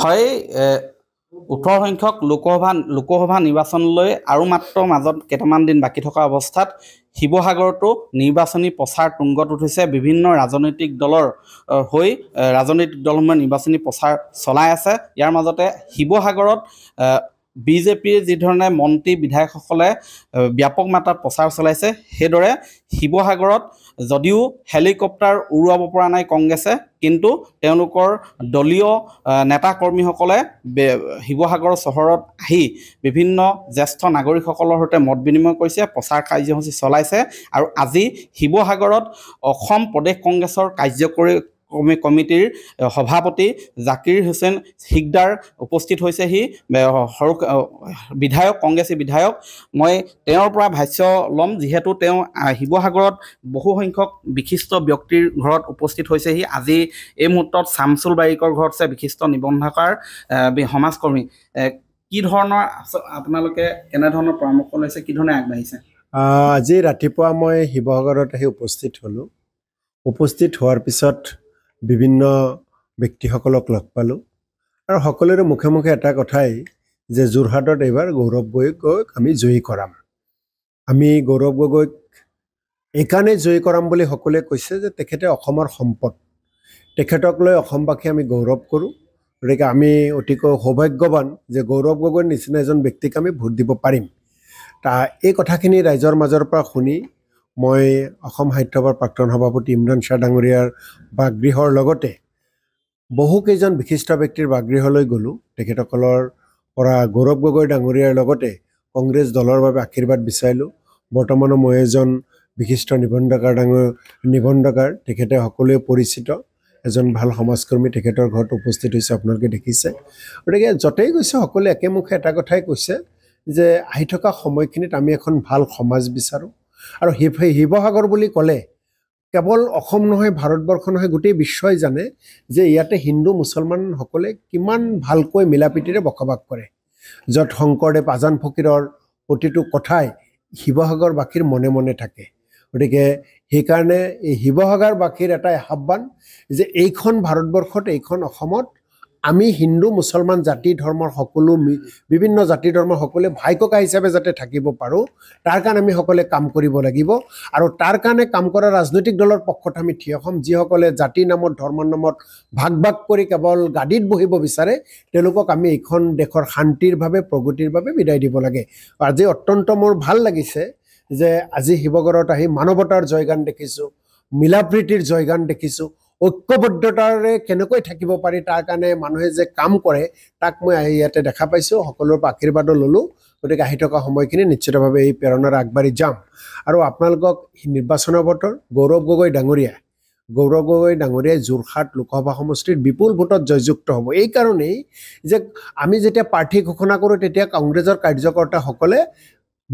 হয় ওঠৰ সংখ্যক লোকসভা লোকসভা নিৰ্বাচনলৈ আৰু মাত্ৰ মাজত কেইটামান দিন বাকী থকা অৱস্থাত শিৱসাগৰতো নিৰ্বাচনী প্ৰচাৰ তুংগত উঠিছে বিভিন্ন ৰাজনৈতিক দলৰ হৈ ৰাজনৈতিক দলসমূহে নিৰ্বাচনী প্ৰচাৰ চলাই আছে ইয়াৰ মাজতে শিৱসাগৰত বি জে পিৰ যিধৰণে মন্ত্ৰী বিধায়কসকলে ব্যাপক মাত্ৰাত প্ৰচাৰ চলাইছে সেইদৰে শিৱসাগৰত যদিও হেলিকপ্টাৰ উৰুৱাব পৰা নাই কংগ্ৰেছে কিন্তু তেওঁলোকৰ দলীয় নেতা কৰ্মীসকলে শিৱসাগৰ চহৰত আহি বিভিন্ন জ্যেষ্ঠ নাগৰিকসকলৰ সৈতে মত বিনিময় কৰিছে প্ৰচাৰ কাৰ্যসূচী চলাইছে আৰু আজি শিৱসাগৰত অসম প্ৰদেশ কংগ্ৰেছৰ কাৰ্যকৰী কমি কমিটিৰ সভাপতি জাকিৰ হুছেইন সিকদাৰ উপস্থিত হৈছেহি সৰু বিধায়ক কংগ্ৰেছী বিধায়ক মই তেওঁৰ পৰা ভাষ্য ল'ম যিহেতু তেওঁ শিৱসাগৰত বহুসংখ্যক বিশিষ্ট ব্যক্তিৰ ঘৰত উপস্থিত হৈছেহি আজি এই মুহূৰ্তত চামচুল বাৰিকৰ ঘৰত আছে বিশিষ্ট নিবন্ধকাৰ সমাজকৰ্মী কি ধৰণৰ আপোনালোকে কেনেধৰণৰ পৰামৰ্শ লৈছে কি ধৰণে আগবাঢ়িছে আজি ৰাতিপুৱা মই শিৱসাগৰত আহি উপস্থিত হ'লোঁ উপস্থিত হোৱাৰ পিছত বিভিন্ন ব্যক্তিসকলক লগ পালোঁ আৰু সকলোৰে মুখে মুখে এটা কথাই যে যোৰহাটত এইবাৰ গৌৰৱ গগৈক আমি জয়ী কৰাম আমি গৌৰৱ গগৈক এইকাৰণেই জয়ী কৰাম বুলি সকলোৱে কৈছে যে তেখেতে অসমৰ সম্পদ তেখেতক লৈ অসমবাসী আমি গৌৰৱ কৰোঁ গতিকে আমি অতিকৈ সৌভাগ্যৱান যে গৌৰৱ গগৈৰ নিচিনা এজন ব্যক্তিক আমি ভোট দিব পাৰিম তা এই কথাখিনি ৰাইজৰ মাজৰ পৰা শুনি মই অসম সাহিত্য সভাৰ প্ৰাক্তন সভাপতি ইমৰান শ্বাহ ডাঙৰীয়াৰ বাগৃহৰ লগতে বহুকেইজন বিশিষ্ট ব্যক্তিৰ বাসগৃহলৈ গ'লোঁ তেখেতসকলৰ পৰা গৌৰৱ গগৈ ডাঙৰীয়াৰ লগতে কংগ্ৰেছ দলৰ বাবে আশীৰ্বাদ বিচাৰিলোঁ বৰ্তমানো মই এজন বিশিষ্ট নিবন্ধকাৰ ডাঙৰ নিবন্ধকাৰ তেখেতে সকলোৱে পৰিচিত এজন ভাল সমাজকৰ্মী তেখেতৰ ঘৰত উপস্থিত হৈছে আপোনালোকে দেখিছে গতিকে য'তেই গৈছে সকলোৱে একেমুখে এটা কথাই কৈছে যে আহি থকা সময়খিনিত আমি এখন ভাল সমাজ বিচাৰোঁ আৰু শিৱসাগৰ বুলি ক'লে কেৱল অসম নহয় ভাৰতবৰ্ষ নহয় গোটেই বিশ্বই জানে যে ইয়াতে হিন্দু মুছলমানসকলে কিমান ভালকৈ মিলা প্ৰীতিৰে বসবাস কৰে য'ত শংকৰদেৱ আজান ফকীৰৰ প্ৰতিটো কথাই শিৱসাগৰবাসীৰ মনে মনে থাকে গতিকে সেইকাৰণে এই শিৱসাগৰবাসীৰ এটাই আহ্বান যে এইখন ভাৰতবৰ্ষত এইখন অসমত আমি হিন্দু মুছলমান জাতি ধৰ্মৰ সকলো বিভিন্ন জাতি ধৰ্মৰ সকলোৱে ভাই ককা হিচাপে যাতে থাকিব পাৰোঁ তাৰ কাৰণে আমি সকলোৱে কাম কৰিব লাগিব আৰু তাৰ কাৰণে কাম কৰা ৰাজনৈতিক দলৰ পক্ষত আমি থিয় হ'ম যিসকলে জাতিৰ নামত ধৰ্মৰ নামত ভাগ ভাগ কৰি কেৱল গাদীত বহিব বিচাৰে তেওঁলোকক আমি এইখন দেশৰ শান্তিৰ বাবে প্ৰগতিৰ বাবে বিদায় দিব লাগে আজি অত্যন্ত মোৰ ভাল লাগিছে যে আজি শিৱগড়ত আহি মানৱতাৰ জয়গান দেখিছোঁ মিলাপ্ৰীতিৰ জয়গান দেখিছোঁ ঐক্যবদ্ধতাৰে কেনেকৈ থাকিব পাৰি তাৰ কাৰণে মানুহে যে কাম কৰে তাক মই ইয়াতে দেখা পাইছোঁ সকলোৰ পৰা আশীৰ্বাদো ললোঁ গতিকে আহি থকা সময়খিনি নিশ্চিতভাৱে এই প্ৰেৰণাৰে আগবাঢ়ি যাম আৰু আপোনালোকক নিৰ্বাচনৰ বতৰ গৌৰৱ গগৈ ডাঙৰীয়া গৌৰৱ গগৈ ডাঙৰীয়াই যোৰহাট লোকসভা সমষ্টিত বিপুল ভোটত জয়যুক্ত হ'ব এইকাৰণেই যে আমি যেতিয়া প্ৰাৰ্থী ঘোষণা কৰোঁ তেতিয়া কংগ্ৰেছৰ কাৰ্যকৰ্তাসকলে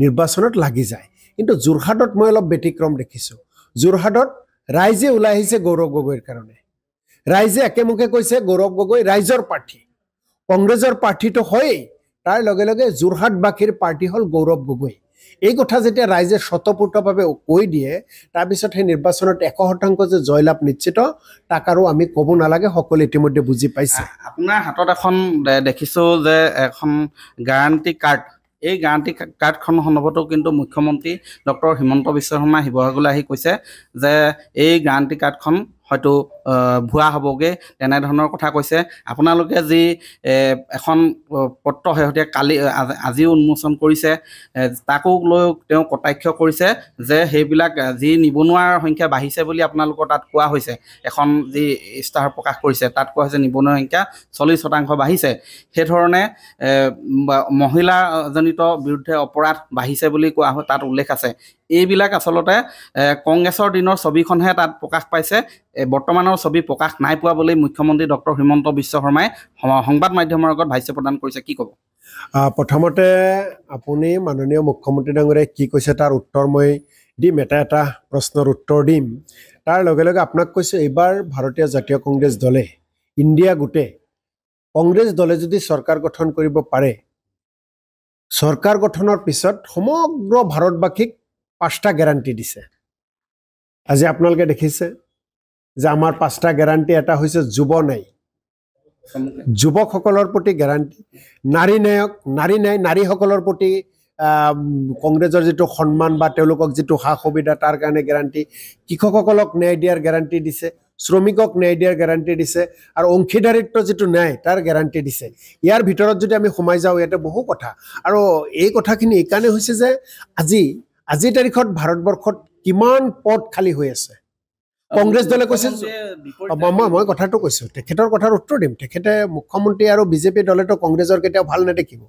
নিৰ্বাচনত লাগি যায় কিন্তু যোৰহাটত মই অলপ ব্যতিক্ৰম দেখিছোঁ যোৰহাটত ৰাইজে ওলাই আহিছে গৌৰৱ গগৈৰ কাৰণে ৰাইজে একেমুখে কৈছে গৌৰৱ গগৈ ৰাইজৰ প্ৰাৰ্থী কংগ্ৰেছৰ প্ৰাৰ্থীটো হয়েই তাৰ লগে লগে যোৰহাটবাসীৰ প্ৰাৰ্থী হ'ল গৌৰৱ গগৈ এই কথা যেতিয়া ৰাইজে স্বতঃপুতভাৱে কৈ দিয়ে তাৰপিছত সেই নিৰ্বাচনত এশ শতাংশ যে জয়লাভ নিশ্চিত তাক আৰু আমি ক'ব নালাগে সকলোৱে ইতিমধ্যে বুজি পাইছে আপোনাৰ হাতত এখন দেখিছোঁ যে এখন গাৰাণ্টি কাৰ্ড এই গাৰাণ্টি কাৰ্ডখন সন্দৰ্ভতো কিন্তু মুখ্যমন্ত্ৰী ডক্টৰ হিমন্ত বিশ্ব শৰ্মা শিৱসাগৰলৈ আহি কৈছে যে এই গাৰাণ্টি কাৰ্ডখন হয়তো ভুৱা হ'বগৈ তেনেধৰণৰ কথা কৈছে আপোনালোকে যি এখন পত্ৰ শেহতীয়া কালি আজিও উন্মোচন কৰিছে তাকো লৈ তেওঁ কটাক্ষ কৰিছে যে সেইবিলাক যি নিবনুৱাৰ সংখ্যা বাঢ়িছে বুলি আপোনালোকৰ তাত কোৱা হৈছে এখন যি ইস্তাহাৰ প্ৰকাশ কৰিছে তাত কোৱা হৈছে নিবনুৱাৰ সংখ্যা চল্লিছ শতাংশ বাঢ়িছে সেইধৰণে মহিলাজনিত বিৰুদ্ধে অপৰাধ বাঢ়িছে বুলি কোৱা হয় তাত উল্লেখ আছে এইবিলাক আচলতে কংগ্ৰেছৰ দিনৰ ছবিখনহে তাত প্ৰকাশ পাইছে বৰ্তমানৰ ছবি প্ৰকাশ নাই পোৱা বুলি মুখ্যমন্ত্ৰী ডক্টৰ হিমন্ত বিশ্ব শৰ্মাই সংবাদ মাধ্যমৰ আগত ভাষ্য প্ৰদান কৰিছে কি ক'ব প্ৰথমতে আপুনি মাননীয় মুখ্যমন্ত্ৰী ডাঙৰীয়াই কি কৈছে তাৰ উত্তৰ মই দিম এটা এটা প্ৰশ্নৰ উত্তৰ দিম তাৰ লগে লগে আপোনাক কৈছোঁ এইবাৰ ভাৰতীয় জাতীয় কংগ্ৰেছ দলে ইণ্ডিয়া গোটেই কংগ্ৰেছ দলে যদি চৰকাৰ গঠন কৰিব পাৰে চৰকাৰ গঠনৰ পিছত সমগ্ৰ ভাৰতবাসীক পাঁচটা গেৰাণ্টি দিছে আজি আপোনালোকে দেখিছে যে আমাৰ পাঁচটা গেৰাণ্টি এটা হৈছে যুৱ নাই যুৱকসকলৰ প্ৰতি গেৰাণ্টি নাৰী নায়ক নাৰী নাই নাৰীসকলৰ প্ৰতি কংগ্ৰেছৰ যিটো সন্মান বা তেওঁলোকক যিটো সা সুবিধা তাৰ কাৰণে গেৰাণ্টি কৃষকসকলক ন্যায় দিয়াৰ গেৰাণ্টি দিছে শ্ৰমিকক ন্যায় দিয়াৰ গেৰাণ্টি দিছে আৰু অংশীদাৰিত্ব যিটো নাই তাৰ গেৰাণ্টি দিছে ইয়াৰ ভিতৰত যদি আমি সোমাই যাওঁ ইয়াতে বহু কথা আৰু এই কথাখিনি এইকাৰণে হৈছে যে আজি আজিৰ তাৰিখত ভাৰতবৰ্ষত কিমান পদ খালী হৈ আছে কংগ্ৰেছ দলে কৈছে মই কথাটো কৈছো তেখেতৰ কথাৰ উত্তৰ দিম তেখেতে মুখ্যমন্ত্ৰী আৰু বিজেপিৰ দলেতো কংগ্ৰেছৰ কেতিয়াও ভাল নেদেখিব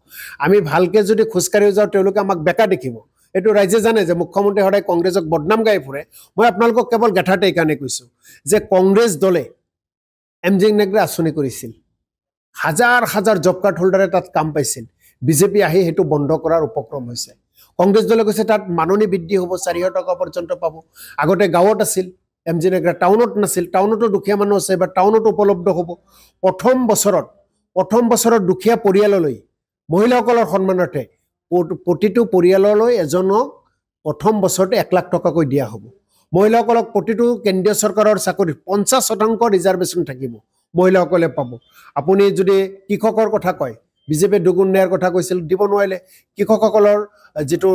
আমি ভালকে যদি খোজকাঢ়ি যাওঁ তেওঁলোকে আমাক বেকা দেখিব এইটো ৰাইজে জানে যে মুখ্যমন্ত্ৰী সদায় কংগ্ৰেছক বদনাম গাই ফুৰে মই আপোনালোকক কেৱল গেথাতে এইকাৰণে কৈছোঁ যে কংগ্ৰেছ দলে এম জি নেগ্ৰে আঁচনি কৰিছিল হাজাৰ হাজাৰ জব কাৰ্ড হোল্ডাৰে তাত কাম পাইছিল বিজেপি আহি সেইটো বন্ধ কৰাৰ উপক্ৰম হৈছে কংগ্ৰেছ দলে কৈছে তাত মাননি বৃদ্ধি হ'ব চাৰিশ টকা পৰ্যন্ত পাব আগতে গাঁৱত আছিল এম জি নগৰ টাউনত নাছিল টাউনতো দুখীয়া মানুহ আছে বা টাউনতো উপলব্ধ হ'ব প্ৰথম বছৰত প্ৰথম বছৰত দুখীয়া পৰিয়াললৈ মহিলাসকলৰ সন্মানাৰ্থে প্ৰতিটো পৰিয়াললৈ এজনক প্ৰথম বছৰতে এক লাখ টকাকৈ দিয়া হ'ব মহিলাসকলক প্ৰতিটো কেন্দ্ৰীয় চৰকাৰৰ চাকৰি পঞ্চাছ শতাংশ ৰিজাৰ্ভেশ্যন থাকিব মহিলাসকলে পাব আপুনি যদি কৃষকৰ কথা কয় বিজেপিয়ে দুগুণ ন্যায়ৰ কথা কৈছিল দিব নোৱাৰিলে কৃষকসকলৰ যিটো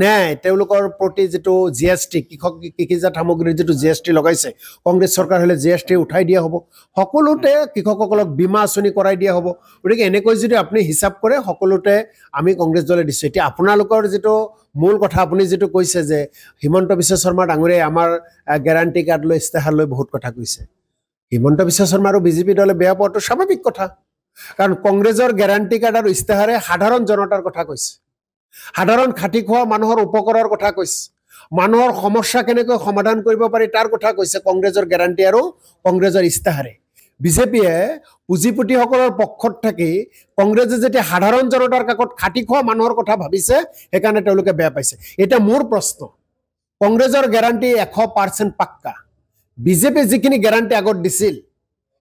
ন্যায় তেওঁলোকৰ প্ৰতি যিটো জি এছ টি কৃষক কৃষিজাত সামগ্ৰীৰ যিটো জি এছ টি লগাইছে কংগ্ৰেছ চৰকাৰ হ'লে জি এছ টি উঠাই দিয়া হ'ব সকলোতে কৃষকসকলক বীমা আঁচনি কৰাই দিয়া হ'ব গতিকে এনেকৈ যদি আপুনি হিচাপ কৰে সকলোতে আমি কংগ্ৰেছ দলে দিছোঁ এতিয়া আপোনালোকৰ যিটো মূল কথা আপুনি যিটো কৈছে যে হিমন্ত বিশ্ব শৰ্মা ডাঙৰীয়াই আমাৰ গেৰাণ্টি কাৰ্ড লৈ ইস্তেহাৰ লৈ বহুত কথা কৈছে হিমন্ত বিশ্ব শৰ্মা আৰু বিজেপি দলে বেয়া পোৱাটো স্বাভাৱিক কথা কাৰণ কংগ্ৰেছৰ গেৰাণ্টি কাৰ্ড আৰু ইস্তাহাৰে সাধাৰণ জনতাৰ কথা কৈছে সাধাৰণ খাটি খোৱা মানুহৰ উপকাৰৰ কথা কৈছে মানুহৰ সমস্যা কেনেকৈ সমাধান কৰিব পাৰি তাৰ কথা কৈছে কংগ্ৰেছৰ গেৰাণ্টি আৰু কংগ্ৰেছৰ ইস্তাহাৰে বিজেপিয়ে পুঁজিপতিসকলৰ পক্ষত থাকি কংগ্ৰেছে যেতিয়া সাধাৰণ জনতাৰ কাষত খাটি খোৱা মানুহৰ কথা ভাবিছে সেইকাৰণে তেওঁলোকে বেয়া পাইছে এতিয়া মোৰ প্ৰশ্ন কংগ্ৰেছৰ গেৰাণ্টি এশ পাৰ্চেণ্ট পাক্কা বিজেপিয়ে যিখিনি গেৰাণ্টি আগত দিছিল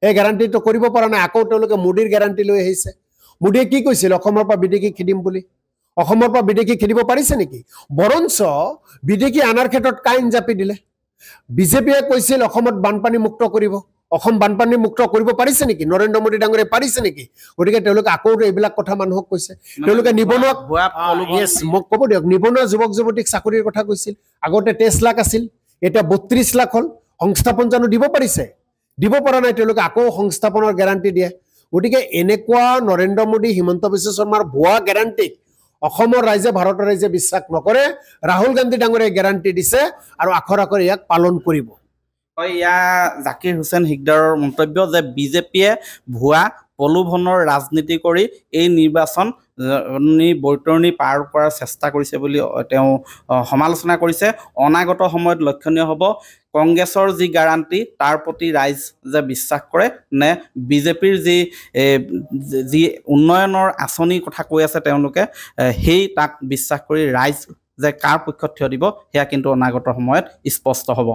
সেই গেৰাণ্টিটো কৰিব পৰা নাই আকৌ তেওঁলোকে মোদীৰ গেৰাণ্টি লৈ আহিছে মোদীয়ে কি কৈছিল অসমৰ পৰা বিদেশী খেদিম বুলি অসমৰ পৰা বিদেশী খেদিব পাৰিছে নেকি বৰঞ্চ বিদেশী আনাৰ ক্ষেত্ৰত কাইন জাপি দিলে বিজেপিয়ে কৈছিল অসমত বানপানী মুক্ত কৰিব অসম বানপানী মুক্ত কৰিব পাৰিছে নেকি নৰেন্দ্ৰ মোদী ডাঙৰে পাৰিছে নেকি গতিকে তেওঁলোকে আকৌ এইবিলাক কথা মানুহক কৈছে তেওঁলোকে নিবনুৱা মোক কব দিয়ক নিবনুৱা যুৱক যুৱতীক চাকৰিৰ কথা কৈছিল আগতে তেইছ লাখ আছিল এতিয়া বত্ৰিশ লাখ হল সংস্থাপন জানো দিব পাৰিছে দিব পৰা নাই তেওঁলোকে আকৌ সংস্থাপনৰ গেৰাণ্টি দিয়ে গতিকে এনেকুৱা নৰেন্দ্ৰ মোদী হিমন্ত বিশ্ব শৰ্মাৰ ভুৱা গেৰাণ্টিক অসমৰ ৰাইজে ভাৰতৰ ৰাইজে বিশ্বাস নকৰে ৰাহুল গান্ধী ডাঙৰে গেৰাণ্টি দিছে আৰু আখৰ আখৰে ইয়াক পালন কৰিব হয় জাকিৰ হুছেইন হিকদাৰৰ মন্তব্য যে বিজেপিয়ে ভুৱা প্ৰলোভনৰ ৰাজনীতি কৰি এই নিৰ্বাচন বৈতৰণী পাৰ কৰাৰ চেষ্টা কৰিছে বুলি তেওঁ সমালোচনা কৰিছে অনাগত সময়ত লক্ষণীয় হ'ব কংগ্ৰেছৰ যি গাৰাণ্টি তাৰ প্ৰতি ৰাইজ যে বিশ্বাস কৰে নে বিজেপিৰ যি যি উন্নয়নৰ আঁচনিৰ কথা কৈ আছে তেওঁলোকে সেই তাক বিশ্বাস কৰি ৰাইজ যে কাৰ পক্ষত থিয় দিব সেয়া কিন্তু অনাগত সময়ত স্পষ্ট হ'ব